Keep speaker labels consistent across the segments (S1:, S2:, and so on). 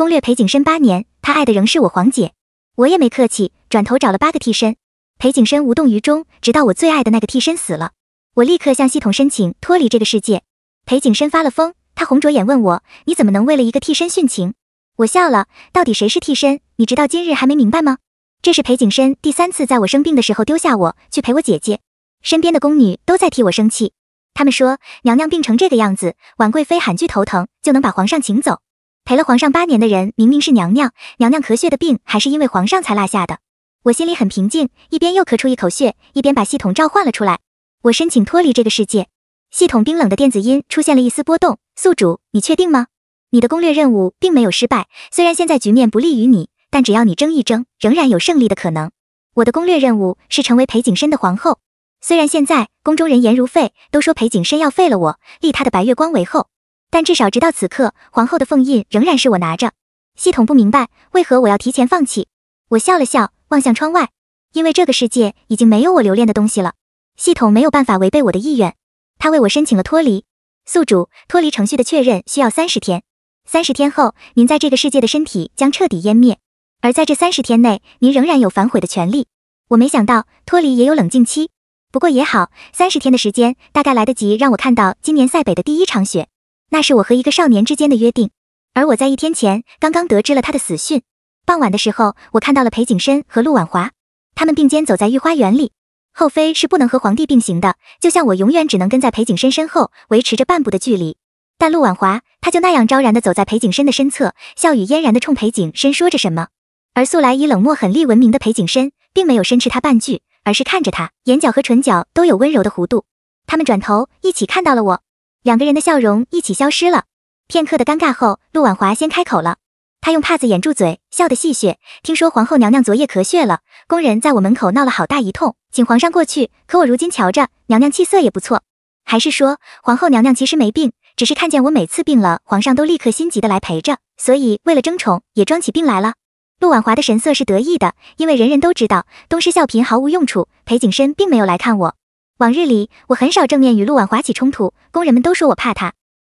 S1: 攻略裴景深八年，他爱的仍是我黄姐。我也没客气，转头找了八个替身。裴景深无动于衷，直到我最爱的那个替身死了，我立刻向系统申请脱离这个世界。裴景深发了疯，他红着眼问我：“你怎么能为了一个替身殉情？”我笑了：“到底谁是替身？你直到今日还没明白吗？”这是裴景深第三次在我生病的时候丢下我去陪我姐姐。身边的宫女都在替我生气，她们说：“娘娘病成这个样子，婉贵妃喊句头疼就能把皇上请走。”陪了皇上八年的人，明明是娘娘，娘娘咳血的病还是因为皇上才落下的。我心里很平静，一边又咳出一口血，一边把系统召唤了出来。我申请脱离这个世界。系统冰冷的电子音出现了一丝波动。宿主，你确定吗？你的攻略任务并没有失败，虽然现在局面不利于你，但只要你争一争，仍然有胜利的可能。我的攻略任务是成为裴景深的皇后。虽然现在宫中人言如沸，都说裴景深要废了我，立他的白月光为后。但至少直到此刻，皇后的凤印仍然是我拿着。系统不明白为何我要提前放弃。我笑了笑，望向窗外，因为这个世界已经没有我留恋的东西了。系统没有办法违背我的意愿，他为我申请了脱离。宿主，脱离程序的确认需要三十天，三十天后，您在这个世界的身体将彻底湮灭。而在这三十天内，您仍然有反悔的权利。我没想到脱离也有冷静期，不过也好，三十天的时间大概来得及让我看到今年塞北的第一场雪。那是我和一个少年之间的约定，而我在一天前刚刚得知了他的死讯。傍晚的时候，我看到了裴景深和陆婉华，他们并肩走在御花园里。后妃是不能和皇帝并行的，就像我永远只能跟在裴景深身后，维持着半步的距离。但陆婉华，她就那样昭然的走在裴景深的身侧，笑语嫣然的冲裴景深说着什么。而素来以冷漠狠厉闻名的裴景深，并没有深斥他半句，而是看着他，眼角和唇角都有温柔的弧度。他们转头，一起看到了我。两个人的笑容一起消失了。片刻的尴尬后，陆婉华先开口了。她用帕子掩住嘴，笑得戏谑：“听说皇后娘娘昨夜咳血了，宫人在我门口闹了好大一通，请皇上过去。可我如今瞧着，娘娘气色也不错。还是说，皇后娘娘其实没病，只是看见我每次病了，皇上都立刻心急的来陪着，所以为了争宠，也装起病来了。”陆婉华的神色是得意的，因为人人都知道东施效颦毫无用处。裴景深并没有来看我。往日里，我很少正面与陆婉华起冲突，工人们都说我怕他。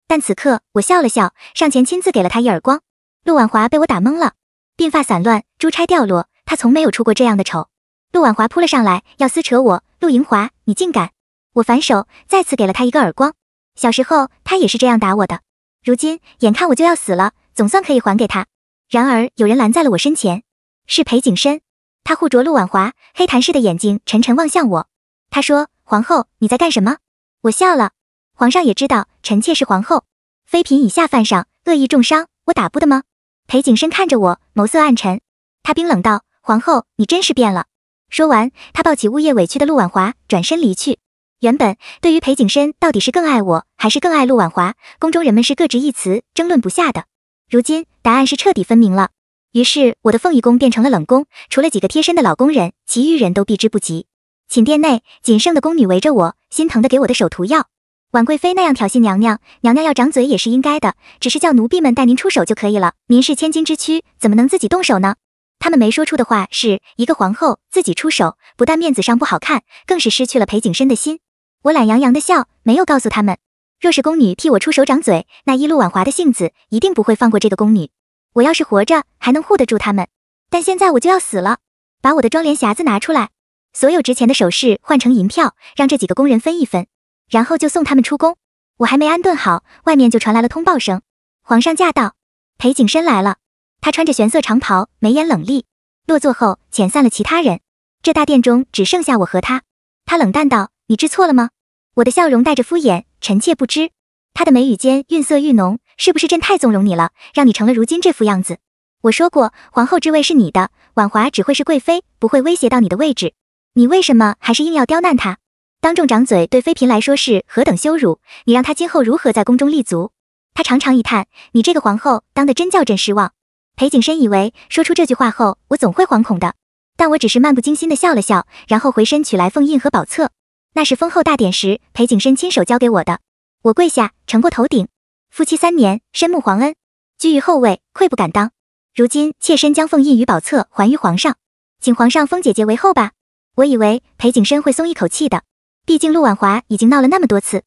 S1: 但此刻，我笑了笑，上前亲自给了他一耳光。陆婉华被我打懵了，鬓发散乱，珠钗掉落。她从没有出过这样的丑。陆婉华扑了上来，要撕扯我。陆莹华，你竟敢！我反手再次给了他一个耳光。小时候，他也是这样打我的。如今，眼看我就要死了，总算可以还给他。然而，有人拦在了我身前，是裴景深。他护着陆婉华，黑檀似的眼睛沉沉望向我。他说。皇后，你在干什么？我笑了。皇上也知道，臣妾是皇后，妃嫔以下犯上，恶意重伤，我打不得吗？裴景深看着我，眸色暗沉。他冰冷道：“皇后，你真是变了。”说完，他抱起物业委屈的陆婉华，转身离去。原本对于裴景深到底是更爱我还是更爱陆婉华，宫中人们是各执一词，争论不下的。如今答案是彻底分明了。于是我的凤仪宫变成了冷宫，除了几个贴身的老宫人，其余人都避之不及。寝殿内，仅剩的宫女围着我，心疼的给我的手涂药。婉贵妃那样挑衅娘娘，娘娘要掌嘴也是应该的，只是叫奴婢们带您出手就可以了。您是千金之躯，怎么能自己动手呢？他们没说出的话是一个皇后自己出手，不但面子上不好看，更是失去了裴景深的心。我懒洋洋的笑，没有告诉他们，若是宫女替我出手掌嘴，那一路婉华的性子一定不会放过这个宫女。我要是活着还能护得住他们，但现在我就要死了。把我的妆帘匣子拿出来。所有值钱的首饰换成银票，让这几个工人分一分，然后就送他们出宫。我还没安顿好，外面就传来了通报声：“皇上驾到！”裴景深来了，他穿着玄色长袍，眉眼冷厉。落座后，遣散了其他人，这大殿中只剩下我和他。他冷淡道：“你知错了吗？”我的笑容带着敷衍：“臣妾不知。”他的眉宇间晕色愈浓：“是不是朕太纵容你了，让你成了如今这副样子？”我说过，皇后之位是你的，婉华只会是贵妃，不会威胁到你的位置。你为什么还是硬要刁难她？当众掌嘴对妃嫔来说是何等羞辱！你让她今后如何在宫中立足？她长长一叹：“你这个皇后当得真叫朕失望。”裴景深以为说出这句话后，我总会惶恐的，但我只是漫不经心的笑了笑，然后回身取来凤印和宝册。那是封后大典时，裴景深亲手交给我的。我跪下，承过头顶。夫妻三年，深慕皇恩，居于后位，愧不敢当。如今，妾身将凤印与宝册还于皇上，请皇上封姐姐为后吧。我以为裴景深会松一口气的，毕竟陆婉华已经闹了那么多次，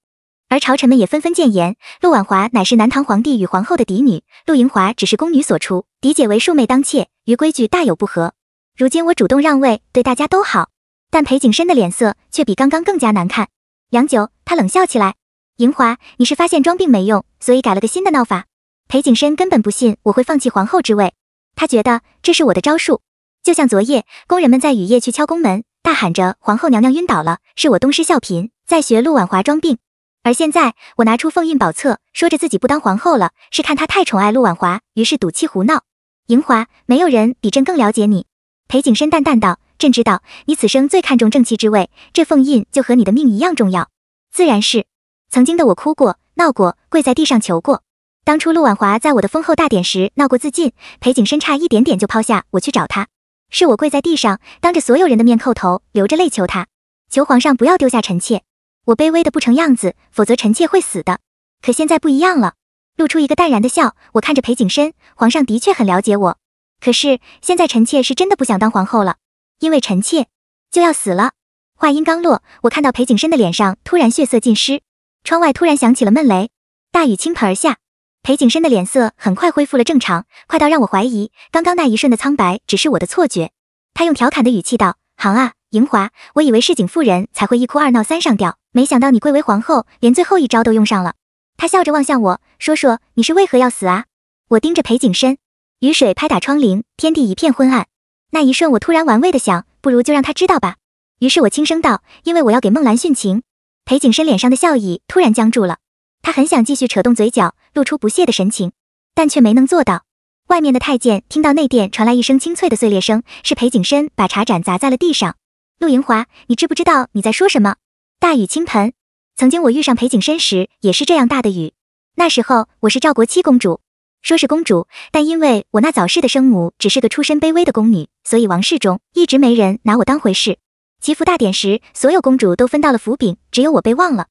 S1: 而朝臣们也纷纷谏言，陆婉华乃是南唐皇帝与皇后的嫡女，陆莹华只是宫女所出，嫡姐为庶妹当妾，于规矩大有不合。如今我主动让位，对大家都好，但裴景深的脸色却比刚刚更加难看。良久，他冷笑起来：“莹华，你是发现装病没用，所以改了个新的闹法。”裴景深根本不信我会放弃皇后之位，他觉得这是我的招数，就像昨夜，宫人们在雨夜去敲宫门。大喊着：“皇后娘娘晕倒了，是我东施效颦，在学陆婉华装病。”而现在，我拿出凤印宝册，说着自己不当皇后了，是看她太宠爱陆婉华，于是赌气胡闹。莹华，没有人比朕更了解你。裴景深淡淡道：“朕知道你此生最看重正妻之位，这凤印就和你的命一样重要。自然是，曾经的我哭过、闹过、跪在地上求过。当初陆婉华在我的封后大典时闹过自尽，裴景深差一点点就抛下我去找她。”是我跪在地上，当着所有人的面叩头，流着泪求他，求皇上不要丢下臣妾。我卑微的不成样子，否则臣妾会死的。可现在不一样了，露出一个淡然的笑。我看着裴景深，皇上的确很了解我，可是现在臣妾是真的不想当皇后了，因为臣妾就要死了。话音刚落，我看到裴景深的脸上突然血色尽失，窗外突然响起了闷雷，大雨倾盆而下。裴景深的脸色很快恢复了正常，快到让我怀疑刚刚那一瞬的苍白只是我的错觉。他用调侃的语气道：“行啊，莹华，我以为市井妇人才会一哭二闹三上吊，没想到你贵为皇后，连最后一招都用上了。”他笑着望向我说：“说，你是为何要死啊？”我盯着裴景深，雨水拍打窗棂，天地一片昏暗。那一瞬，我突然玩味的想，不如就让他知道吧。于是我轻声道：“因为我要给孟兰殉情。”裴景深脸上的笑意突然僵住了。他很想继续扯动嘴角，露出不屑的神情，但却没能做到。外面的太监听到内殿传来一声清脆的碎裂声，是裴景深把茶盏砸在了地上。陆莹华，你知不知道你在说什么？大雨倾盆。曾经我遇上裴景深时，也是这样大的雨。那时候我是赵国七公主，说是公主，但因为我那早逝的生母只是个出身卑微的宫女，所以王室中一直没人拿我当回事。祈福大典时，所有公主都分到了福饼，只有我被忘了。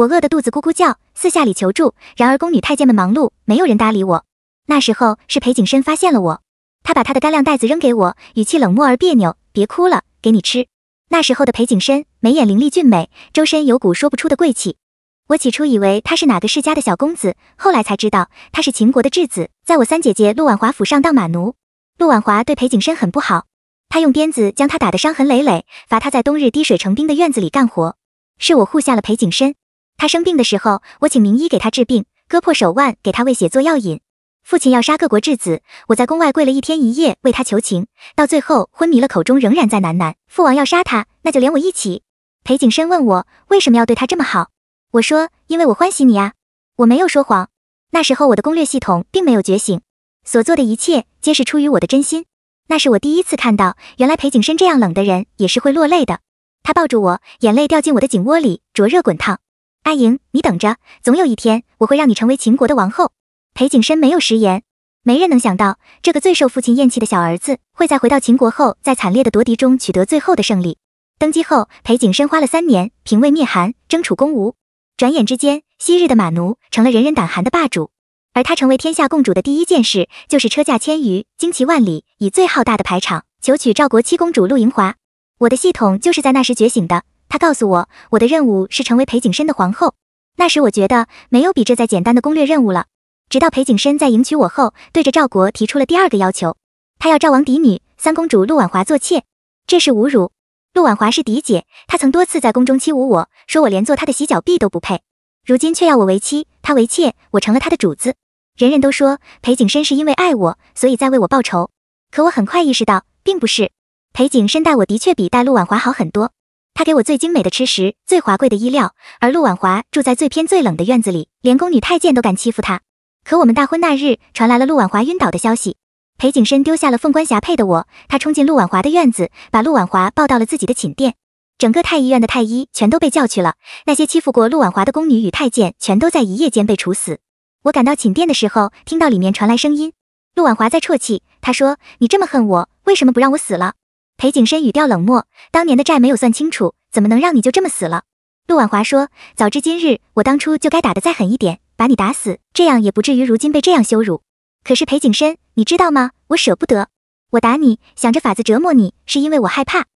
S1: 我饿得肚子咕咕叫，四下里求助，然而宫女太监们忙碌，没有人搭理我。那时候是裴景深发现了我，他把他的干粮袋子扔给我，语气冷漠而别扭：“别哭了，给你吃。”那时候的裴景深眉眼凌厉俊美，周身有股说不出的贵气。我起初以为他是哪个世家的小公子，后来才知道他是秦国的质子，在我三姐姐陆婉华府上当马奴。陆婉华对裴景深很不好，他用鞭子将他打得伤痕累累，罚他在冬日滴水成冰的院子里干活。是我护下了裴景深。他生病的时候，我请名医给他治病，割破手腕给他喂血做药引。父亲要杀各国质子，我在宫外跪了一天一夜为他求情，到最后昏迷了，口中仍然在喃喃：“父王要杀他，那就连我一起。”裴景深问我为什么要对他这么好，我说：“因为我欢喜你呀。”我没有说谎，那时候我的攻略系统并没有觉醒，所做的一切皆是出于我的真心。那是我第一次看到，原来裴景深这样冷的人也是会落泪的。他抱住我，眼泪掉进我的颈窝里，灼热滚烫。阿莹，你等着，总有一天我会让你成为秦国的王后。裴景深没有食言，没人能想到这个最受父亲厌弃的小儿子会在回到秦国后，在惨烈的夺嫡中取得最后的胜利。登基后，裴景深花了三年平魏灭韩，争楚攻吴，转眼之间，昔日的马奴成了人人胆寒的霸主。而他成为天下共主的第一件事，就是车驾千余，旌旗万里，以最浩大的排场求娶赵国七公主陆莹华。我的系统就是在那时觉醒的。他告诉我，我的任务是成为裴景深的皇后。那时我觉得没有比这再简单的攻略任务了。直到裴景深在迎娶我后，对着赵国提出了第二个要求，他要赵王嫡女三公主陆婉华做妾，这是侮辱。陆婉华是嫡姐，她曾多次在宫中欺侮我，说我连做他的洗脚婢都不配。如今却要我为妻，她为妾，我成了他的主子。人人都说裴景深是因为爱我，所以在为我报仇。可我很快意识到，并不是。裴景深待我的确比待陆婉华好很多。他给我最精美的吃食，最华贵的衣料，而陆婉华住在最偏最冷的院子里，连宫女太监都敢欺负她。可我们大婚那日，传来了陆婉华晕倒的消息。裴景深丢下了凤冠霞帔的我，他冲进陆婉华的院子，把陆婉华抱到了自己的寝殿。整个太医院的太医全都被叫去了，那些欺负过陆婉华的宫女与太监全都在一夜间被处死。我赶到寝殿的时候，听到里面传来声音，陆婉华在啜泣。他说：“你这么恨我，为什么不让我死了？”裴景深语调冷漠：“当年的债没有算清楚，怎么能让你就这么死了？”陆婉华说：“早知今日，我当初就该打得再狠一点，把你打死，这样也不至于如今被这样羞辱。可是裴景深，你知道吗？我舍不得。我打你，想着法子折磨你，是因为我害怕。”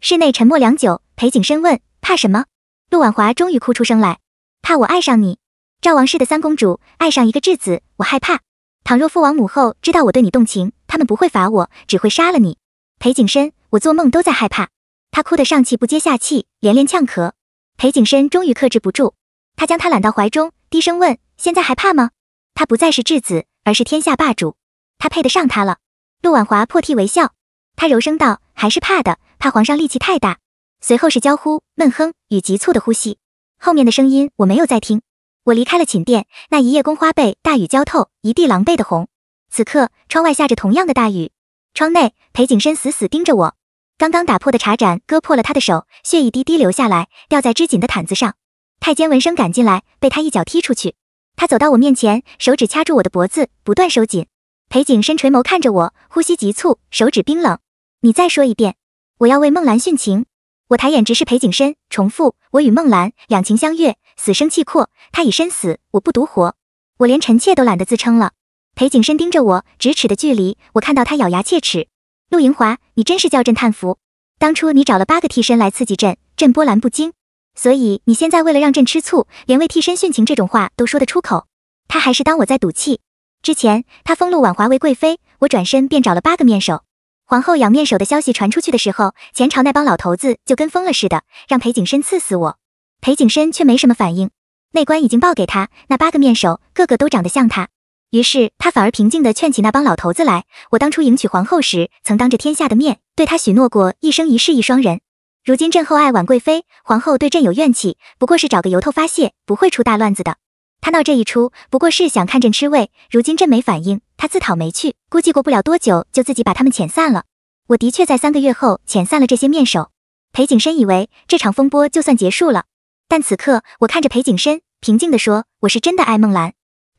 S1: 室内沉默良久，裴景深问：“怕什么？”陆婉华终于哭出声来：“怕我爱上你，赵王室的三公主爱上一个质子，我害怕。倘若父王母后知道我对你动情，他们不会罚我，只会杀了你。”裴景深。我做梦都在害怕，他哭得上气不接下气，连连呛咳。裴景深终于克制不住，他将他揽到怀中，低声问：“现在害怕吗？”他不再是质子，而是天下霸主，他配得上他了。陆婉华破涕为笑，他柔声道：“还是怕的，怕皇上力气太大。”随后是娇呼、闷哼与急促的呼吸，后面的声音我没有再听。我离开了寝殿，那一夜宫花被大雨浇透，一地狼狈的红。此刻窗外下着同样的大雨，窗内裴景深死死盯着我。刚刚打破的茶盏割破了他的手，血一滴滴流下来，掉在织锦的毯子上。太监闻声赶进来，被他一脚踢出去。他走到我面前，手指掐住我的脖子，不断收紧。裴景深垂眸看着我，呼吸急促，手指冰冷。你再说一遍，我要为孟兰殉情。我抬眼直视裴景深，重复：我与孟兰两情相悦，死生契阔。他已身死，我不独活。我连臣妾都懒得自称了。裴景深盯着我，咫尺的距离，我看到他咬牙切齿。陆莹华，你真是叫朕叹服。当初你找了八个替身来刺激朕，朕波澜不惊。所以你现在为了让朕吃醋，连为替身殉情这种话都说得出口。他还是当我在赌气。之前他封陆婉华为贵妃，我转身便找了八个面首。皇后养面首的消息传出去的时候，前朝那帮老头子就跟疯了似的，让裴景深赐死我。裴景深却没什么反应。内官已经报给他，那八个面首个个都长得像他。于是他反而平静地劝起那帮老头子来。我当初迎娶皇后时，曾当着天下的面对她许诺过一生一世一双人。如今朕后爱婉贵妃，皇后对朕有怨气，不过是找个由头发泄，不会出大乱子的。他闹这一出，不过是想看朕吃味。如今朕没反应，他自讨没趣，估计过不了多久就自己把他们遣散了。我的确在三个月后遣散了这些面首。裴景深以为这场风波就算结束了，但此刻我看着裴景深，平静地说：“我是真的爱梦兰。”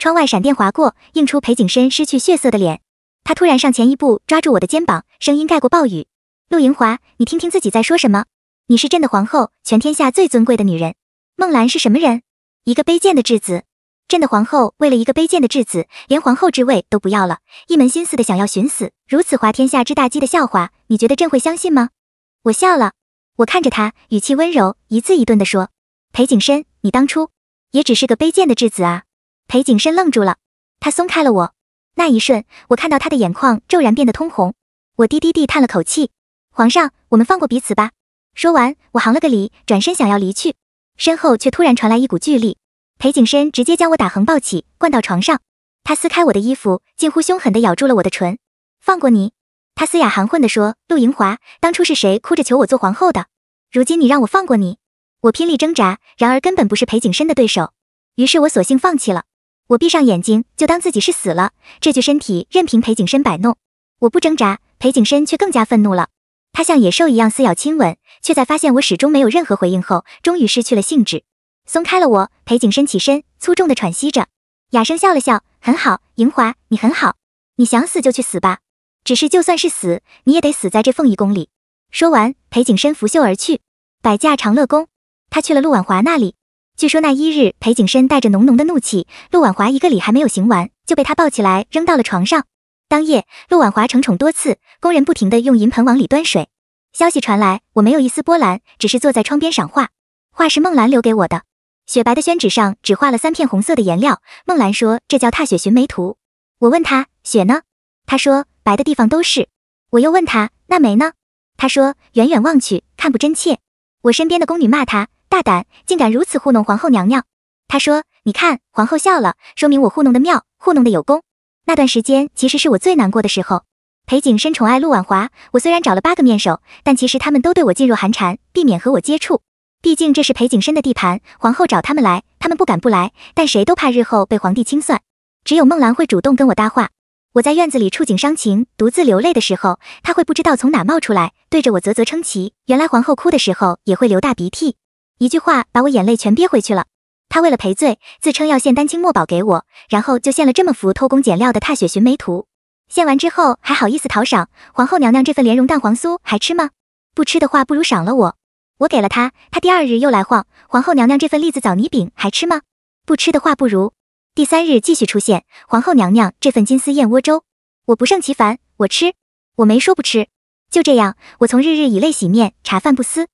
S1: 窗外闪电划过，映出裴景深失去血色的脸。他突然上前一步，抓住我的肩膀，声音盖过暴雨：“陆莹华，你听听自己在说什么？你是朕的皇后，全天下最尊贵的女人。孟兰是什么人？一个卑贱的质子。朕的皇后为了一个卑贱的质子，连皇后之位都不要了，一门心思的想要寻死。如此滑天下之大稽的笑话，你觉得朕会相信吗？”我笑了，我看着他，语气温柔，一字一顿的说：“裴景深，你当初也只是个卑贱的质子啊。”裴景深愣住了，他松开了我。那一瞬，我看到他的眼眶骤然变得通红。我低低地叹了口气：“皇上，我们放过彼此吧。”说完，我行了个礼，转身想要离去，身后却突然传来一股巨力。裴景深直接将我打横抱起，灌到床上。他撕开我的衣服，近乎凶狠地咬住了我的唇：“放过你。”他嘶哑含混地说：“陆莹华，当初是谁哭着求我做皇后的？如今你让我放过你？”我拼力挣扎，然而根本不是裴景深的对手，于是我索性放弃了。我闭上眼睛，就当自己是死了。这具身体任凭裴景深摆弄，我不挣扎，裴景深却更加愤怒了。他像野兽一样撕咬亲吻，却在发现我始终没有任何回应后，终于失去了兴致，松开了我。裴景深起身，粗重的喘息着。哑声笑了笑，很好，莹华，你很好。你想死就去死吧，只是就算是死，你也得死在这凤仪宫里。说完，裴景深拂袖而去，摆驾长乐宫。他去了陆婉华那里。据说那一日，裴景深带着浓浓的怒气，陆婉华一个礼还没有行完，就被他抱起来扔到了床上。当夜，陆婉华承宠多次，宫人不停的用银盆往里端水。消息传来，我没有一丝波澜，只是坐在窗边赏画。画是孟兰留给我的，雪白的宣纸上只画了三片红色的颜料。孟兰说这叫踏雪寻梅图。我问他雪呢？他说白的地方都是。我又问他那梅呢？他说远远望去看不真切。我身边的宫女骂他。大胆，竟敢如此糊弄皇后娘娘！她说：“你看，皇后笑了，说明我糊弄的妙，糊弄的有功。”那段时间其实是我最难过的时候。裴景深宠爱陆婉华，我虽然找了八个面首，但其实他们都对我噤若寒蝉，避免和我接触。毕竟这是裴景深的地盘，皇后找他们来，他们不敢不来。但谁都怕日后被皇帝清算，只有孟兰会主动跟我搭话。我在院子里触景伤情，独自流泪的时候，他会不知道从哪冒出来，对着我啧啧称奇。原来皇后哭的时候也会流大鼻涕。一句话把我眼泪全憋回去了。他为了赔罪，自称要献丹青墨宝给我，然后就献了这么幅偷工减料的《踏雪寻梅图》。献完之后还好意思讨赏，皇后娘娘这份莲蓉蛋黄酥还吃吗？不吃的话不如赏了我。我给了他，他第二日又来晃，皇后娘娘这份栗子枣泥饼还吃吗？不吃的话不如第三日继续出现，皇后娘娘这份金丝燕窝粥。我不胜其烦，我吃，我没说不吃。就这样，我从日日以泪洗面，茶饭不思。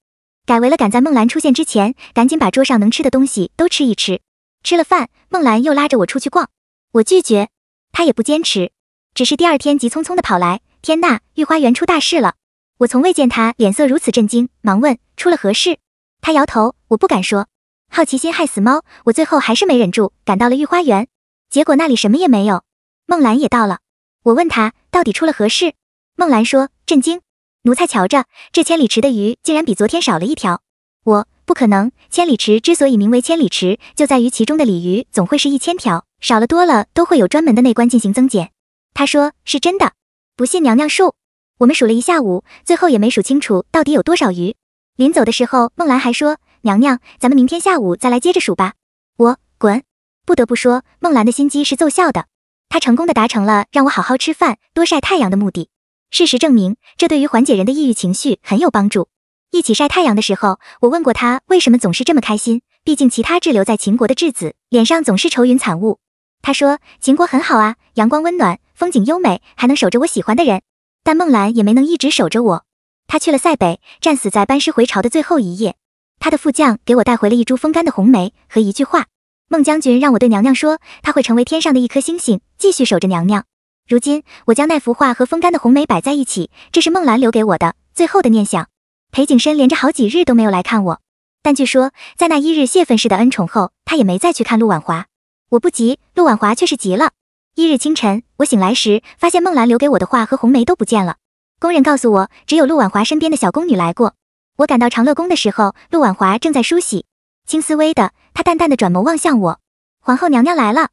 S1: 改为了赶在梦兰出现之前，赶紧把桌上能吃的东西都吃一吃。吃了饭，梦兰又拉着我出去逛，我拒绝，她也不坚持，只是第二天急匆匆的跑来。天呐，御花园出大事了！我从未见她脸色如此震惊，忙问出了何事。她摇头，我不敢说。好奇心害死猫，我最后还是没忍住，赶到了御花园，结果那里什么也没有。梦兰也到了，我问她到底出了何事，梦兰说震惊。奴才瞧着，这千里池的鱼竟然比昨天少了一条。我不可能，千里池之所以名为千里池，就在于其中的鲤鱼总会是一千条，少了多了都会有专门的内官进行增减。他说是真的，不信娘娘数，我们数了一下午，最后也没数清楚到底有多少鱼。临走的时候，梦兰还说：“娘娘，咱们明天下午再来接着数吧。”我滚。不得不说，梦兰的心机是奏效的，她成功的达成了让我好好吃饭、多晒太阳的目的。事实证明，这对于缓解人的抑郁情绪很有帮助。一起晒太阳的时候，我问过他为什么总是这么开心。毕竟其他滞留在秦国的质子脸上总是愁云惨雾。他说秦国很好啊，阳光温暖，风景优美，还能守着我喜欢的人。但孟兰也没能一直守着我，他去了塞北，战死在班师回朝的最后一夜。他的副将给我带回了一株风干的红梅和一句话：孟将军让我对娘娘说，他会成为天上的一颗星星，继续守着娘娘。如今，我将那幅画和风干的红梅摆在一起，这是梦兰留给我的最后的念想。裴景深连着好几日都没有来看我，但据说在那一日泄愤式的恩宠后，他也没再去看陆婉华。我不急，陆婉华却是急了。一日清晨，我醒来时，发现梦兰留给我的画和红梅都不见了。宫人告诉我，只有陆婉华身边的小宫女来过。我赶到长乐宫的时候，陆婉华正在梳洗，青丝微的，她淡淡的转眸望向我，皇后娘娘来了。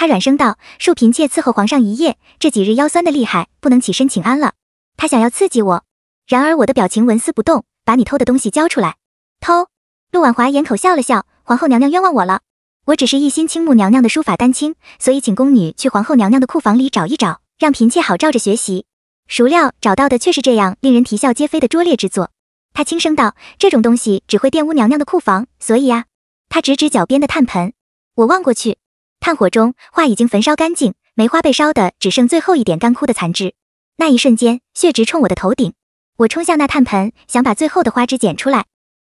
S1: 他软声道：“恕嫔妾伺候皇上一夜，这几日腰酸的厉害，不能起身请安了。”他想要刺激我，然而我的表情纹丝不动。把你偷的东西交出来！偷！陆婉华掩口笑了笑：“皇后娘娘冤枉我了，我只是一心倾慕娘娘的书法丹青，所以请宫女去皇后娘娘的库房里找一找，让嫔妾好照着学习。孰料找到的却是这样令人啼笑皆非的拙劣之作。”她轻声道：“这种东西只会玷污娘娘的库房，所以呀。”她指指脚边的炭盆，我望过去。炭火中，画已经焚烧干净，梅花被烧的只剩最后一点干枯的残枝。那一瞬间，血直冲我的头顶，我冲向那炭盆，想把最后的花枝剪出来。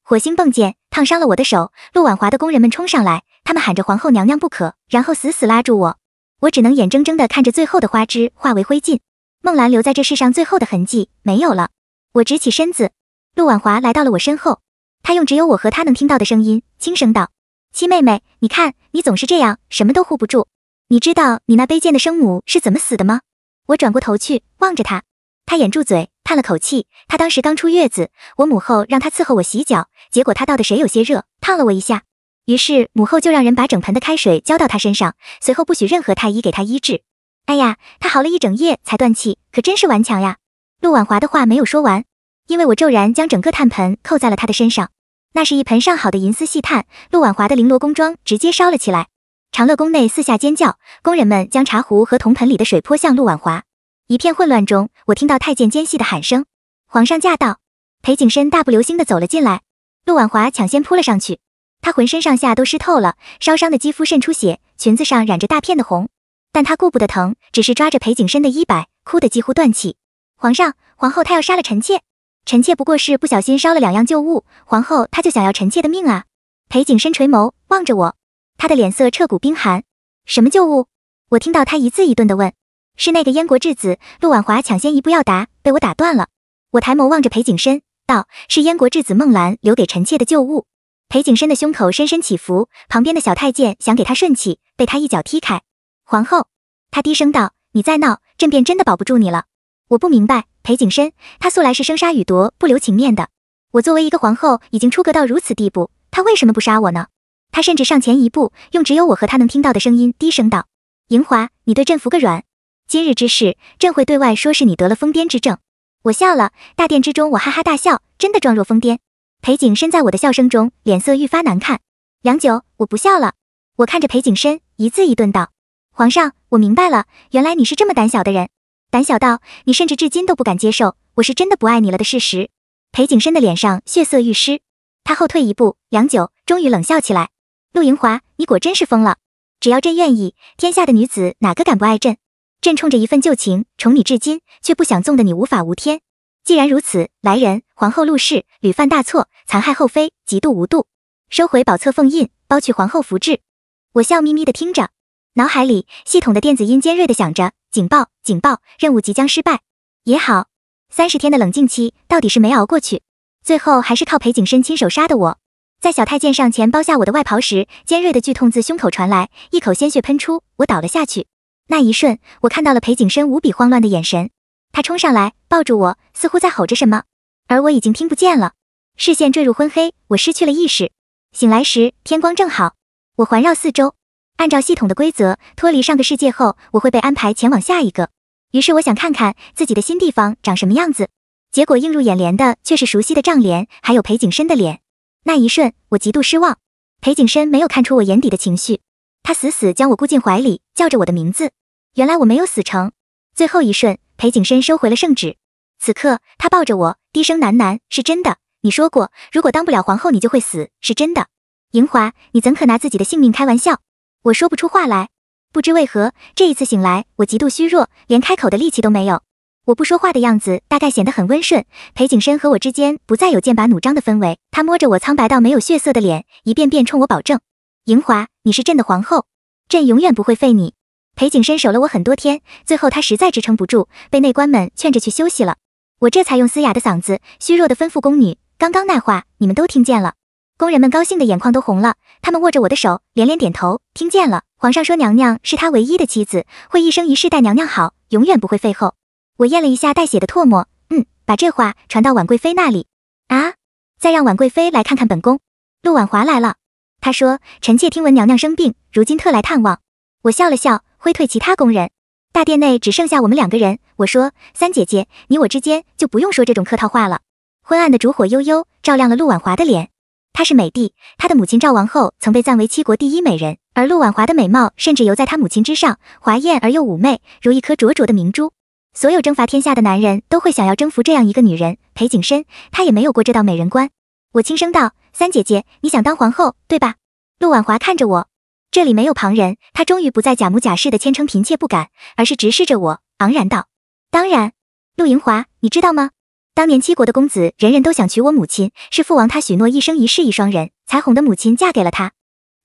S1: 火星迸溅，烫伤了我的手。陆婉华的工人们冲上来，他们喊着“皇后娘娘不可”，然后死死拉住我。我只能眼睁睁地看着最后的花枝化为灰烬，孟兰留在这世上最后的痕迹没有了。我直起身子，陆婉华来到了我身后，她用只有我和她能听到的声音，轻声道。七妹妹，你看，你总是这样，什么都护不住。你知道你那卑贱的生母是怎么死的吗？我转过头去望着她，她掩住嘴，叹了口气。她当时刚出月子，我母后让她伺候我洗脚，结果她倒的水有些热，烫了我一下。于是母后就让人把整盆的开水浇到他身上，随后不许任何太医给他医治。哎呀，他嚎了一整夜才断气，可真是顽强呀。陆婉华的话没有说完，因为我骤然将整个炭盆扣在了他的身上。那是一盆上好的银丝细炭，陆婉华的绫罗宫装直接烧了起来。长乐宫内四下尖叫，工人们将茶壶和铜盆里的水泼向陆婉华。一片混乱中，我听到太监尖细的喊声：“皇上驾到！”裴景深大步流星的走了进来，陆婉华抢先扑了上去。她浑身上下都湿透了，烧伤的肌肤渗出血，裙子上染着大片的红。但她顾不得疼，只是抓着裴景深的衣摆，哭得几乎断气。皇上，皇后她要杀了臣妾！臣妾不过是不小心烧了两样旧物，皇后她就想要臣妾的命啊！裴景深垂眸望着我，他的脸色彻骨冰寒。什么旧物？我听到他一字一顿的问。是那个燕国质子陆婉华抢先一步要答，被我打断了。我抬眸望着裴景深，道：“是燕国质子孟兰留给臣妾的旧物。”裴景深的胸口深深起伏，旁边的小太监想给他顺气，被他一脚踢开。皇后，他低声道：“你再闹，朕便真的保不住你了。”我不明白。裴景深，他素来是生杀予夺、不留情面的。我作为一个皇后，已经出格到如此地步，他为什么不杀我呢？他甚至上前一步，用只有我和他能听到的声音低声道：“莹华，你对朕服个软。今日之事，朕会对外说是你得了疯癫之症。”我笑了，大殿之中，我哈哈大笑，真的状若疯癫。裴景深在我的笑声中，脸色愈发难看。良久，我不笑了。我看着裴景深，一字一顿道：“皇上，我明白了，原来你是这么胆小的人。”胆小到你甚至至今都不敢接受我是真的不爱你了的事实。裴景深的脸上血色欲湿，他后退一步，良久，终于冷笑起来。陆莹华，你果真是疯了！只要朕愿意，天下的女子哪个敢不爱朕？朕冲着一份旧情宠你至今，却不想纵得你无法无天。既然如此，来人，皇后陆氏屡犯大错，残害后妃，极度无度，收回宝册凤印，剥去皇后福制。我笑眯眯的听着，脑海里系统的电子音尖锐的响着。警报！警报！任务即将失败。也好，三十天的冷静期到底是没熬过去，最后还是靠裴景深亲手杀的我。在小太监上前包下我的外袍时，尖锐的剧痛自胸口传来，一口鲜血喷出，我倒了下去。那一瞬，我看到了裴景深无比慌乱的眼神，他冲上来抱住我，似乎在吼着什么，而我已经听不见了，视线坠入昏黑，我失去了意识。醒来时，天光正好，我环绕四周。按照系统的规则，脱离上个世界后，我会被安排前往下一个。于是我想看看自己的新地方长什么样子，结果映入眼帘的却是熟悉的帐帘，还有裴景深的脸。那一瞬，我极度失望。裴景深没有看出我眼底的情绪，他死死将我箍进怀里，叫着我的名字。原来我没有死成。最后一瞬，裴景深收回了圣旨。此刻，他抱着我，低声喃喃：“是真的，你说过，如果当不了皇后，你就会死，是真的。”莹华，你怎可拿自己的性命开玩笑？我说不出话来，不知为何，这一次醒来我极度虚弱，连开口的力气都没有。我不说话的样子，大概显得很温顺。裴景深和我之间不再有剑拔弩张的氛围。他摸着我苍白到没有血色的脸，一遍遍冲我保证：“莹华，你是朕的皇后，朕永远不会废你。”裴景深守了我很多天，最后他实在支撑不住，被内官们劝着去休息了。我这才用嘶哑的嗓子，虚弱的吩咐宫女：“刚刚那话，你们都听见了。”工人们高兴的眼眶都红了，他们握着我的手，连连点头。听见了，皇上说娘娘是他唯一的妻子，会一生一世待娘娘好，永远不会废后。我咽了一下带血的唾沫，嗯，把这话传到婉贵妃那里啊，再让婉贵妃来看看本宫。陆婉华来了，她说臣妾听闻娘娘生病，如今特来探望。我笑了笑，挥退其他工人。大殿内只剩下我们两个人，我说三姐姐，你我之间就不用说这种客套话了。昏暗的烛火悠悠照亮了陆婉华的脸。她是美帝，她的母亲赵王后曾被赞为七国第一美人，而陆婉华的美貌甚至犹在她母亲之上，华艳而又妩媚，如一颗灼灼的明珠。所有征伐天下的男人都会想要征服这样一个女人。裴景深，他也没有过这道美人关。我轻声道：“三姐姐，你想当皇后，对吧？”陆婉华看着我，这里没有旁人，她终于不再假模假式的谦称嫔妾不敢，而是直视着我，昂然道：“当然。”陆莹华，你知道吗？当年七国的公子，人人都想娶我母亲，是父王他许诺一生一世一双人，才哄的母亲嫁给了他。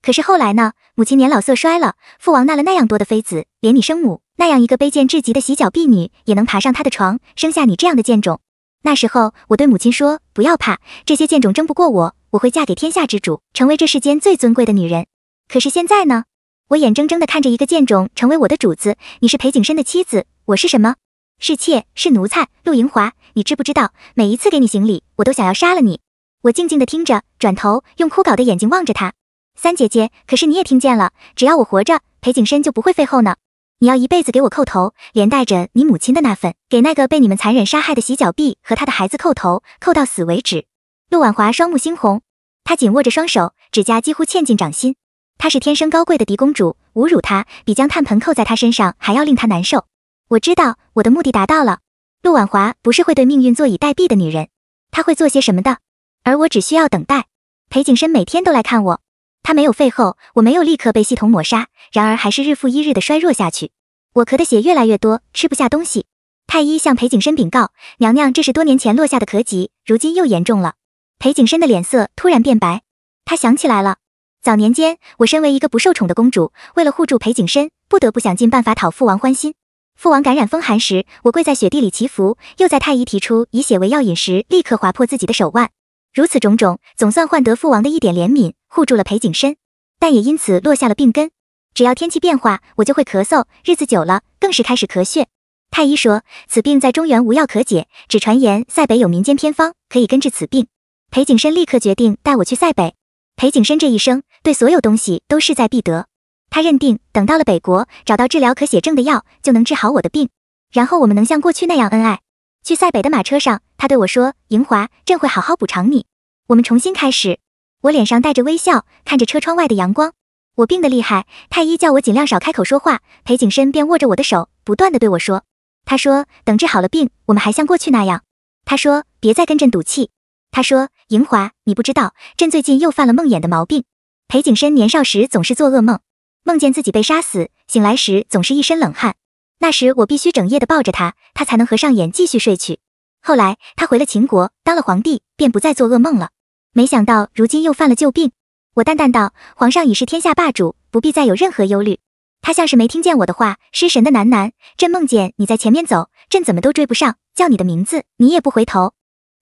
S1: 可是后来呢？母亲年老色衰了，父王纳了那样多的妃子，连你生母那样一个卑贱至极的洗脚婢女，也能爬上他的床，生下你这样的贱种。那时候我对母亲说：“不要怕，这些贱种争不过我，我会嫁给天下之主，成为这世间最尊贵的女人。”可是现在呢？我眼睁睁的看着一个贱种成为我的主子。你是裴景深的妻子，我是什么？是妾，是奴才，陆莹华。你知不知道，每一次给你行礼，我都想要杀了你。我静静地听着，转头用枯槁的眼睛望着他。三姐姐，可是你也听见了，只要我活着，裴景深就不会废后呢。你要一辈子给我叩头，连带着你母亲的那份，给那个被你们残忍杀害的洗脚婢和他的孩子叩头，叩到死为止。陆婉华双目猩红，她紧握着双手，指甲几乎嵌进掌心。她是天生高贵的嫡公主，侮辱她，比将炭盆扣在她身上还要令她难受。我知道，我的目的达到了。陆婉华不是会对命运坐以待毙的女人，她会做些什么的？而我只需要等待。裴景深每天都来看我，他没有废后，我没有立刻被系统抹杀，然而还是日复一日的衰弱下去。我咳的血越来越多，吃不下东西。太医向裴景深禀告，娘娘这是多年前落下的咳疾，如今又严重了。裴景深的脸色突然变白，他想起来了。早年间，我身为一个不受宠的公主，为了护住裴景深，不得不想尽办法讨父王欢心。父王感染风寒时，我跪在雪地里祈福；又在太医提出以血为药引时，立刻划破自己的手腕。如此种种，总算换得父王的一点怜悯，护住了裴景深，但也因此落下了病根。只要天气变化，我就会咳嗽，日子久了，更是开始咳血。太医说，此病在中原无药可解，只传言塞北有民间偏方可以根治此病。裴景深立刻决定带我去塞北。裴景深这一生，对所有东西都势在必得。他认定，等到了北国，找到治疗可血症的药，就能治好我的病，然后我们能像过去那样恩爱。去塞北的马车上，他对我说：“莹华，朕会好好补偿你，我们重新开始。”我脸上带着微笑，看着车窗外的阳光。我病得厉害，太医叫我尽量少开口说话，裴景深便握着我的手，不断地对我说：“他说等治好了病，我们还像过去那样。他说别再跟朕赌气。他说莹华，你不知道，朕最近又犯了梦魇的毛病。裴景深年少时总是做噩梦。”梦见自己被杀死，醒来时总是一身冷汗。那时我必须整夜的抱着他，他才能合上眼继续睡去。后来他回了秦国，当了皇帝，便不再做噩梦了。没想到如今又犯了旧病。我淡淡道：“皇上已是天下霸主，不必再有任何忧虑。”他像是没听见我的话，失神的喃喃：“朕梦见你在前面走，朕怎么都追不上，叫你的名字，你也不回头。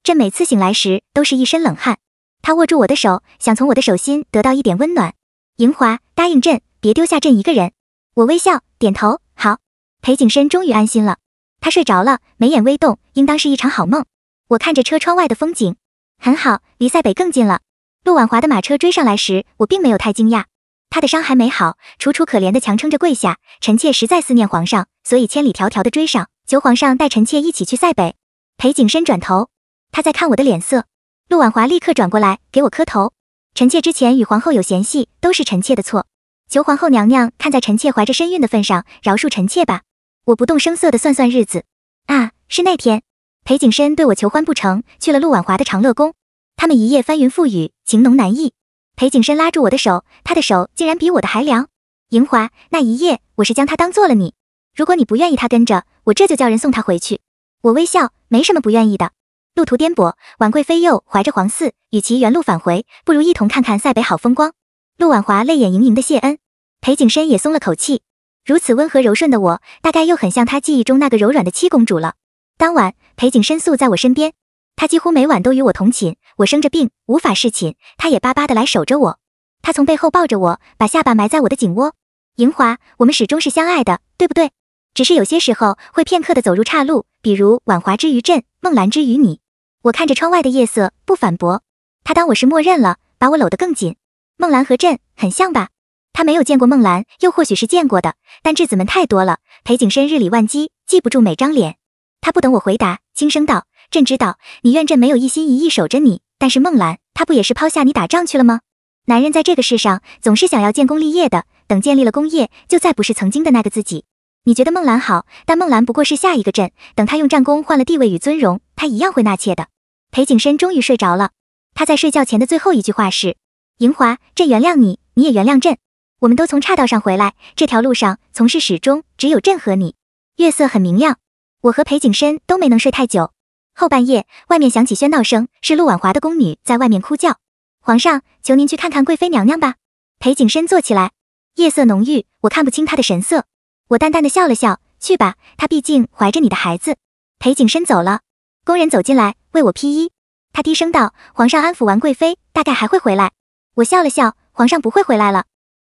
S1: 朕每次醒来时都是一身冷汗。”他握住我的手，想从我的手心得到一点温暖。莹华，答应朕。别丢下朕一个人，我微笑点头，好。裴景深终于安心了，他睡着了，眉眼微动，应当是一场好梦。我看着车窗外的风景，很好，离塞北更近了。陆婉华的马车追上来时，我并没有太惊讶，他的伤还没好，楚楚可怜的强撑着跪下，臣妾实在思念皇上，所以千里迢迢的追上，求皇上带臣妾一起去塞北。裴景深转头，他在看我的脸色。陆婉华立刻转过来给我磕头，臣妾之前与皇后有嫌隙，都是臣妾的错。求皇后娘娘看在臣妾怀着身孕的份上，饶恕臣妾吧！我不动声色的算算日子，啊，是那天，裴景深对我求欢不成，去了陆婉华的长乐宫，他们一夜翻云覆雨，情浓难抑。裴景深拉住我的手，他的手竟然比我的还凉。莹华，那一夜我是将他当做了你，如果你不愿意他跟着，我这就叫人送他回去。我微笑，没什么不愿意的。路途颠簸，婉贵妃又怀着皇嗣，与其原路返回，不如一同看看塞北好风光。陆婉华泪眼盈盈的谢恩，裴景深也松了口气。如此温和柔顺的我，大概又很像他记忆中那个柔软的七公主了。当晚，裴景深宿在我身边，他几乎每晚都与我同寝。我生着病，无法侍寝，他也巴巴的来守着我。他从背后抱着我，把下巴埋在我的颈窝。莹华，我们始终是相爱的，对不对？只是有些时候会片刻的走入岔路，比如婉华之于朕，梦兰之于你。我看着窗外的夜色，不反驳。他当我是默认了，把我搂得更紧。孟兰和朕很像吧？他没有见过孟兰，又或许是见过的，但质子们太多了。裴景深日理万机，记不住每张脸。他不等我回答，轻声道：“朕知道你怨朕没有一心一意守着你，但是孟兰，她不也是抛下你打仗去了吗？男人在这个世上总是想要建功立业的，等建立了功业，就再不是曾经的那个自己。你觉得孟兰好，但孟兰不过是下一个朕。等他用战功换了地位与尊荣，他一样会纳妾的。”裴景深终于睡着了。他在睡觉前的最后一句话是。莹华，朕原谅你，你也原谅朕，我们都从岔道上回来。这条路上，从始始终只有朕和你。月色很明亮，我和裴景深都没能睡太久。后半夜，外面响起喧闹声，是陆婉华的宫女在外面哭叫。皇上，求您去看看贵妃娘娘吧。裴景深坐起来，夜色浓郁，我看不清他的神色。我淡淡的笑了笑，去吧，她毕竟怀着你的孩子。裴景深走了，宫人走进来为我披衣，他低声道，皇上安抚完贵妃，大概还会回来。我笑了笑，皇上不会回来了。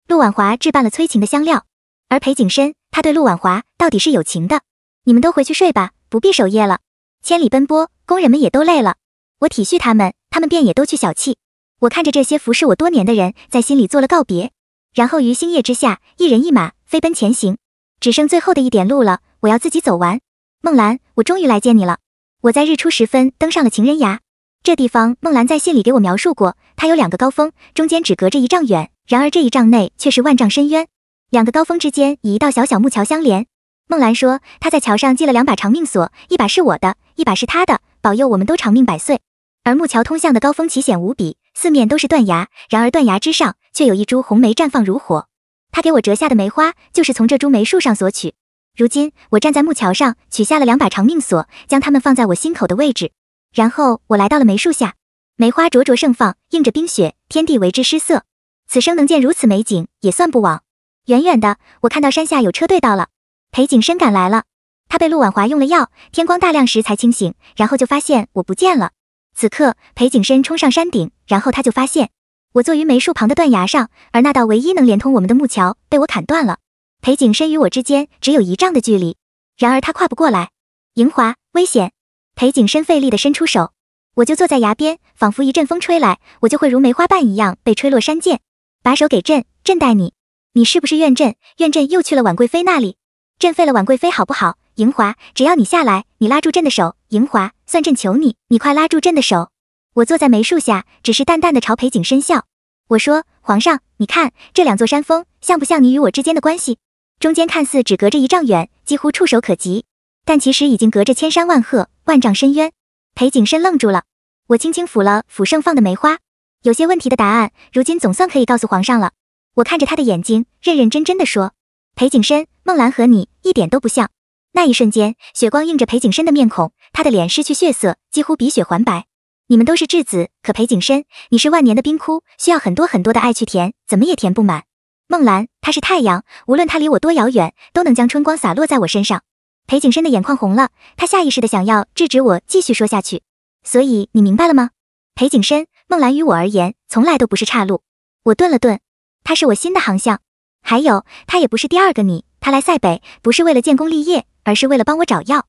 S1: 陆婉华置办了催情的香料，而裴景深，他对陆婉华到底是有情的。你们都回去睡吧，不必守夜了。千里奔波，工人们也都累了，我体恤他们，他们便也都去小憩。我看着这些服侍我多年的人，在心里做了告别，然后于星夜之下，一人一马飞奔前行。只剩最后的一点路了，我要自己走完。梦兰，我终于来见你了。我在日出时分登上了情人崖。这地方，孟兰在信里给我描述过，它有两个高峰，中间只隔着一丈远。然而这一丈内却是万丈深渊，两个高峰之间以一道小小木桥相连。孟兰说，她在桥上系了两把长命锁，一把是我的，一把是她的，保佑我们都长命百岁。而木桥通向的高峰奇险无比，四面都是断崖。然而断崖之上却有一株红梅绽放如火，她给我折下的梅花就是从这株梅树上索取。如今我站在木桥上，取下了两把长命锁，将它们放在我心口的位置。然后我来到了梅树下，梅花灼灼盛放，映着冰雪，天地为之失色。此生能见如此美景，也算不枉。远远的，我看到山下有车队到了，裴景深赶来了。他被陆婉华用了药，天光大亮时才清醒，然后就发现我不见了。此刻，裴景深冲上山顶，然后他就发现我坐于梅树旁的断崖上，而那道唯一能连通我们的木桥被我砍断了。裴景深与我之间只有一丈的距离，然而他跨不过来。莹华，危险！裴景深费力地伸出手，我就坐在崖边，仿佛一阵风吹来，我就会如梅花瓣一样被吹落山涧。把手给朕，朕带你。你是不是怨朕？怨朕又去了婉贵妃那里？朕废了婉贵妃，好不好？莹华，只要你下来，你拉住朕的手。莹华，算朕求你，你快拉住朕的手。我坐在梅树下，只是淡淡的朝裴景深笑。我说，皇上，你看这两座山峰，像不像你与我之间的关系？中间看似只隔着一丈远，几乎触手可及。但其实已经隔着千山万壑、万丈深渊。裴景深愣住了。我轻轻抚了抚盛放的梅花，有些问题的答案，如今总算可以告诉皇上了。我看着他的眼睛，认认真真的说：“裴景深，孟兰和你一点都不像。”那一瞬间，雪光映着裴景深的面孔，他的脸失去血色，几乎比雪还白。你们都是质子，可裴景深，你是万年的冰窟，需要很多很多的爱去填，怎么也填不满。孟兰，她是太阳，无论她离我多遥远，都能将春光洒落在我身上。裴景深的眼眶红了，他下意识的想要制止我继续说下去。所以你明白了吗？裴景深，梦兰于我而言，从来都不是岔路。我顿了顿，她是我新的航向。还有，她也不是第二个你。她来塞北不是为了建功立业，而是为了帮我找药。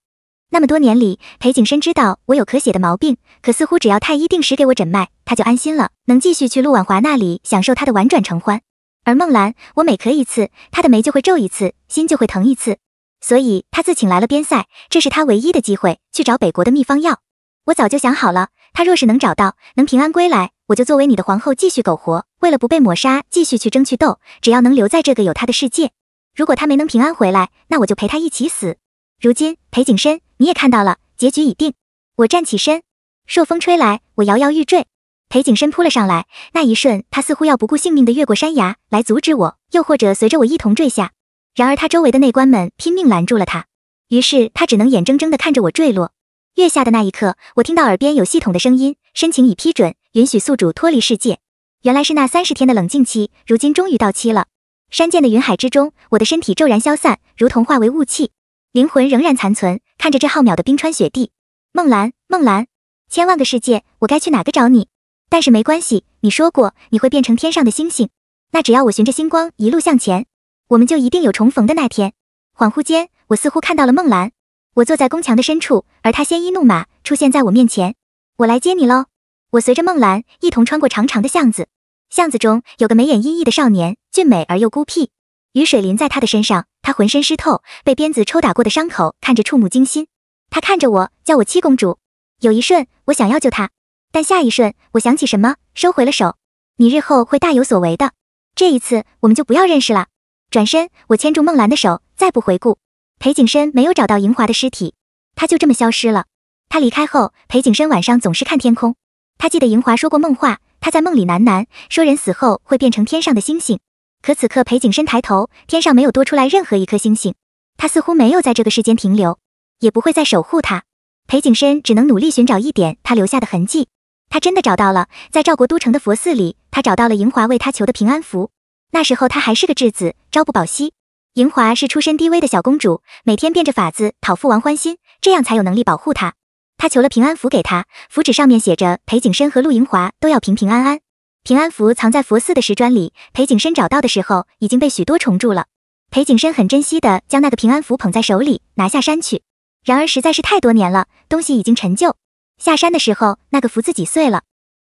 S1: 那么多年里，裴景深知道我有咳血的毛病，可似乎只要太医定时给我诊脉，他就安心了，能继续去陆婉华那里享受她的婉转承欢。而梦兰，我每咳一次，她的眉就会皱一次，心就会疼一次。所以，他自请来了边塞，这是他唯一的机会，去找北国的秘方药。我早就想好了，他若是能找到，能平安归来，我就作为你的皇后继续苟活，为了不被抹杀，继续去争去斗，只要能留在这个有他的世界。如果他没能平安回来，那我就陪他一起死。如今，裴景深，你也看到了，结局已定。我站起身，朔风吹来，我摇摇欲坠。裴景深扑了上来，那一瞬，他似乎要不顾性命的越过山崖来阻止我，又或者随着我一同坠下。然而他周围的内官们拼命拦住了他，于是他只能眼睁睁地看着我坠落。月下的那一刻，我听到耳边有系统的声音：“申请已批准，允许宿主脱离世界。”原来是那三十天的冷静期，如今终于到期了。山涧的云海之中，我的身体骤然消散，如同化为雾气，灵魂仍然残存，看着这浩渺的冰川雪地。梦兰，梦兰，千万个世界，我该去哪个找你？但是没关系，你说过你会变成天上的星星，那只要我循着星光一路向前。我们就一定有重逢的那天。恍惚间，我似乎看到了梦兰。我坐在宫墙的深处，而她鲜衣怒马出现在我面前。我来接你喽！我随着梦兰一同穿过长长的巷子。巷子中有个眉眼阴翳的少年，俊美而又孤僻。雨水淋在他的身上，他浑身湿透，被鞭子抽打过的伤口看着触目惊心。他看着我，叫我七公主。有一瞬，我想要救他，但下一瞬我想起什么，收回了手。你日后会大有所为的。这一次，我们就不要认识了。转身，我牵住梦兰的手，再不回顾。裴景深没有找到银华的尸体，他就这么消失了。他离开后，裴景深晚上总是看天空。他记得银华说过梦话，他在梦里喃喃说人死后会变成天上的星星。可此刻，裴景深抬头，天上没有多出来任何一颗星星。他似乎没有在这个世间停留，也不会再守护他。裴景深只能努力寻找一点他留下的痕迹。他真的找到了，在赵国都城的佛寺里，他找到了银华为他求的平安符。那时候她还是个质子，朝不保夕。莹华是出身低微的小公主，每天变着法子讨父王欢心，这样才有能力保护他。他求了平安符给他，符纸上面写着裴景深和陆盈华都要平平安安。平安符藏在佛寺的石砖里，裴景深找到的时候已经被许多虫蛀了。裴景深很珍惜的将那个平安符捧在手里，拿下山去。然而实在是太多年了，东西已经陈旧。下山的时候，那个福字己碎了。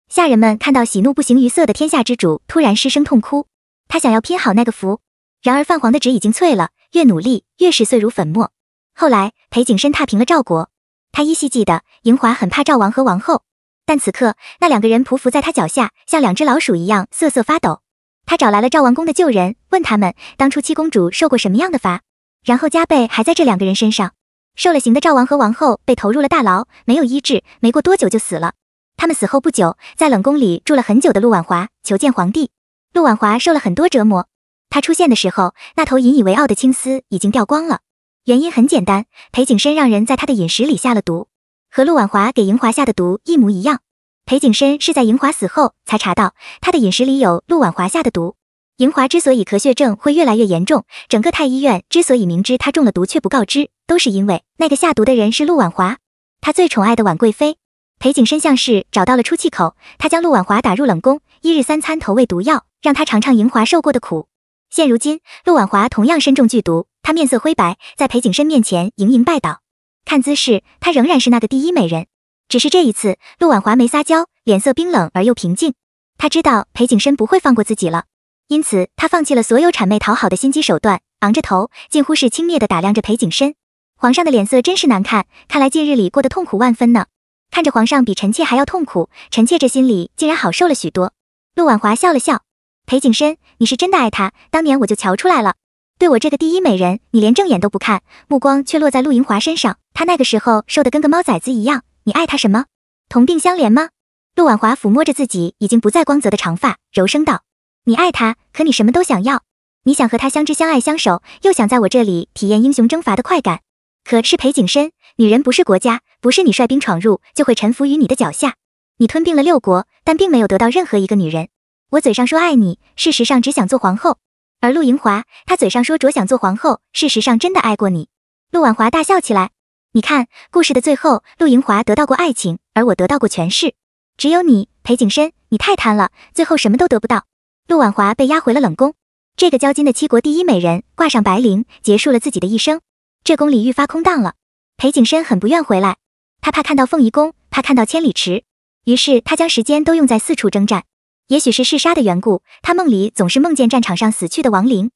S1: 下人们看到喜怒不形于色的天下之主突然失声痛哭。他想要拼好那个符，然而泛黄的纸已经脆了，越努力越是碎如粉末。后来裴景深踏平了赵国，他依稀记得莹华很怕赵王和王后，但此刻那两个人匍匐在他脚下，像两只老鼠一样瑟瑟发抖。他找来了赵王宫的旧人，问他们当初七公主受过什么样的罚，然后加倍还在这两个人身上。受了刑的赵王和王后被投入了大牢，没有医治，没过多久就死了。他们死后不久，在冷宫里住了很久的陆婉华求见皇帝。陆婉华受了很多折磨，她出现的时候，那头引以为傲的青丝已经掉光了。原因很简单，裴景深让人在他的饮食里下了毒，和陆婉华给银华下的毒一模一样。裴景深是在银华死后才查到他的饮食里有陆婉华下的毒。银华之所以咳血症会越来越严重，整个太医院之所以明知他中了毒却不告知，都是因为那个下毒的人是陆婉华，他最宠爱的婉贵妃。裴景深像是找到了出气口，他将陆婉华打入冷宫。一日三餐投喂毒药，让他尝尝莹华受过的苦。现如今，陆婉华同样身中剧毒，她面色灰白，在裴景深面前盈盈拜倒。看姿势，她仍然是那个第一美人。只是这一次，陆婉华没撒娇，脸色冰冷而又平静。她知道裴景深不会放过自己了，因此她放弃了所有谄媚讨好的心机手段，昂着头，近乎是轻蔑地打量着裴景深。皇上的脸色真是难看，看来近日里过得痛苦万分呢。看着皇上比臣妾还要痛苦，臣妾这心里竟然好受了许多。陆婉华笑了笑，裴景深，你是真的爱他？当年我就瞧出来了，对我这个第一美人，你连正眼都不看，目光却落在陆莹华身上。他那个时候瘦得跟个猫崽子一样，你爱他什么？同病相怜吗？陆婉华抚摸着自己已经不再光泽的长发，柔声道：“你爱他，可你什么都想要。你想和他相知相爱相守，又想在我这里体验英雄征伐的快感。可是裴景深，女人不是国家，不是你率兵闯入就会臣服于你的脚下。”你吞并了六国，但并没有得到任何一个女人。我嘴上说爱你，事实上只想做皇后。而陆莹华，她嘴上说着想做皇后，事实上真的爱过你。陆婉华大笑起来。你看，故事的最后，陆莹华得到过爱情，而我得到过权势。只有你，裴景深，你太贪了，最后什么都得不到。陆婉华被押回了冷宫，这个交金的七国第一美人，挂上白绫，结束了自己的一生。这宫里愈发空荡了。裴景深很不愿回来，他怕看到凤仪宫，怕看到千里池。于是他将时间都用在四处征战，也许是嗜杀的缘故，他梦里总是梦见战场上死去的亡灵。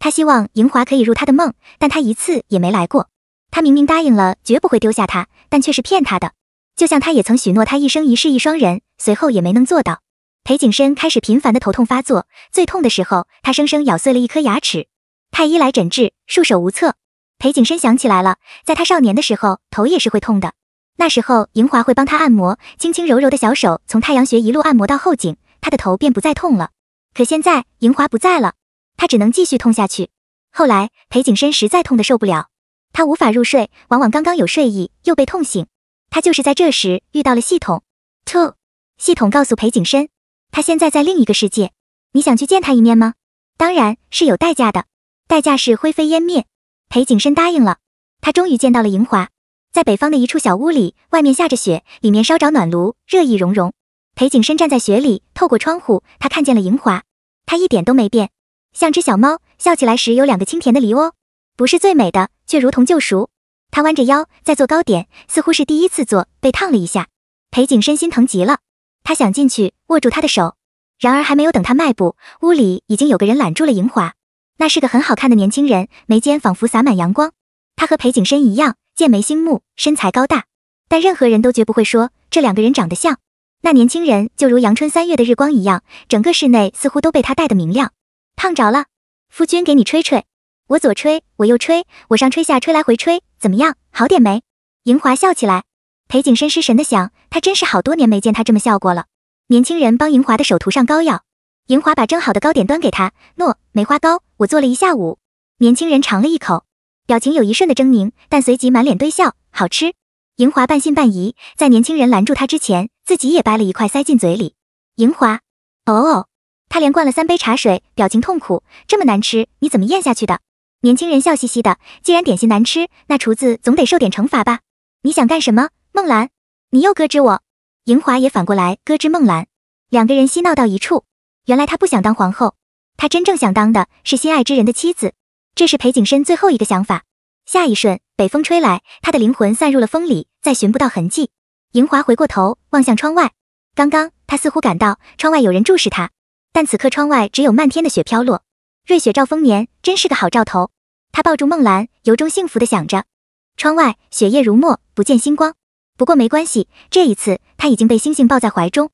S1: 他希望莹华可以入他的梦，但他一次也没来过。他明明答应了，绝不会丢下他，但却是骗他的。就像他也曾许诺他一生一世一双人，随后也没能做到。裴景深开始频繁的头痛发作，最痛的时候，他生生咬碎了一颗牙齿。太医来诊治，束手无策。裴景深想起来了，在他少年的时候，头也是会痛的。那时候，莹华会帮他按摩，轻轻柔柔的小手从太阳穴一路按摩到后颈，他的头便不再痛了。可现在，莹华不在了，他只能继续痛下去。后来，裴景深实在痛得受不了，他无法入睡，往往刚刚有睡意又被痛醒。他就是在这时遇到了系统。to，系统告诉裴景深，他现在在另一个世界，你想去见他一面吗？当然是有代价的，代价是灰飞烟灭。裴景深答应了，他终于见到了莹华。在北方的一处小屋里，外面下着雪，里面烧着暖炉，热意融融。裴景深站在雪里，透过窗户，他看见了莹华。她一点都没变，像只小猫，笑起来时有两个清甜的梨窝。不是最美的，却如同救赎。他弯着腰在做糕点，似乎是第一次做，被烫了一下。裴景深心疼极了，他想进去握住她的手，然而还没有等他迈步，屋里已经有个人揽住了莹华。那是个很好看的年轻人，眉间仿佛洒满阳光。他和裴景深一样。剑眉星目，身材高大，但任何人都绝不会说这两个人长得像。那年轻人就如阳春三月的日光一样，整个室内似乎都被他带的明亮。烫着了，夫君给你吹吹，我左吹，我右吹，我上吹下吹来回吹，怎么样，好点没？莹华笑起来。裴景深失神的想，他真是好多年没见他这么笑过了。年轻人帮莹华的手涂上膏药，莹华把蒸好的糕点端给他，诺，梅花糕，我做了一下午。年轻人尝了一口。表情有一瞬的狰狞，但随即满脸堆笑。好吃，莹华半信半疑，在年轻人拦住他之前，自己也掰了一块塞进嘴里。莹华，哦哦，他连灌了三杯茶水，表情痛苦。这么难吃，你怎么咽下去的？年轻人笑嘻嘻的，既然点心难吃，那厨子总得受点惩罚吧？你想干什么，梦兰？你又搁置我。莹华也反过来搁置梦兰，两个人嬉闹到一处。原来他不想当皇后，他真正想当的是心爱之人的妻子。这是裴景深最后一个想法。下一瞬，北风吹来，他的灵魂散入了风里，再寻不到痕迹。银华回过头望向窗外，刚刚他似乎感到窗外有人注视他，但此刻窗外只有漫天的雪飘落。瑞雪兆丰年，真是个好兆头。他抱住梦兰，由衷幸福的想着。窗外雪夜如墨，不见星光。不过没关系，这一次他已经被星星抱在怀中。